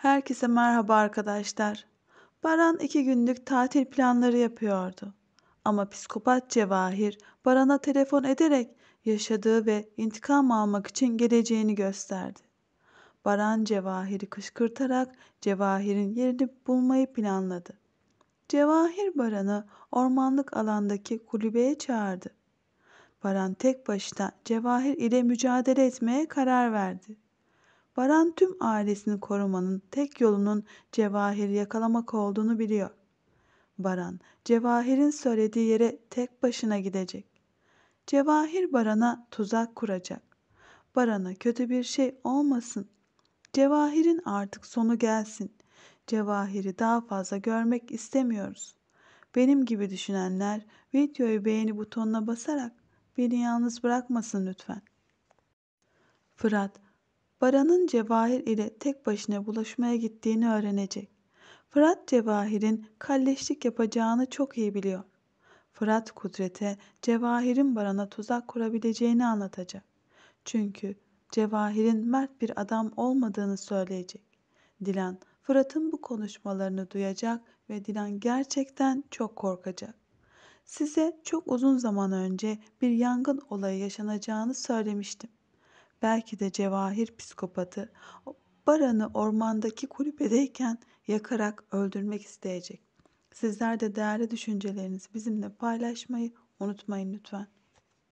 Herkese merhaba arkadaşlar. Baran iki günlük tatil planları yapıyordu. Ama psikopat Cevahir Baran'a telefon ederek yaşadığı ve intikam almak için geleceğini gösterdi. Baran Cevahir'i kışkırtarak Cevahir'in yerini bulmayı planladı. Cevahir Baran'ı ormanlık alandaki kulübeye çağırdı. Baran tek başına Cevahir ile mücadele etmeye karar verdi. Baran tüm ailesini korumanın tek yolunun cevahiri yakalamak olduğunu biliyor. Baran, Cevahir'in söylediği yere tek başına gidecek. Cevahir Baran'a tuzak kuracak. Baran'a kötü bir şey olmasın. Cevahir'in artık sonu gelsin. Cevahir'i daha fazla görmek istemiyoruz. Benim gibi düşünenler videoyu beğeni butonuna basarak beni yalnız bırakmasın lütfen. Fırat Baran'ın Cevahir ile tek başına buluşmaya gittiğini öğrenecek. Fırat Cevahir'in kalleşlik yapacağını çok iyi biliyor. Fırat Kudret'e Cevahir'in Baran'a tuzak kurabileceğini anlatacak. Çünkü Cevahir'in mert bir adam olmadığını söyleyecek. Dilan Fırat'ın bu konuşmalarını duyacak ve Dilan gerçekten çok korkacak. Size çok uzun zaman önce bir yangın olayı yaşanacağını söylemiştim. Belki de cevahir psikopatı Baran'ı ormandaki kulübedeyken yakarak öldürmek isteyecek. Sizler de değerli düşüncelerinizi bizimle paylaşmayı unutmayın lütfen.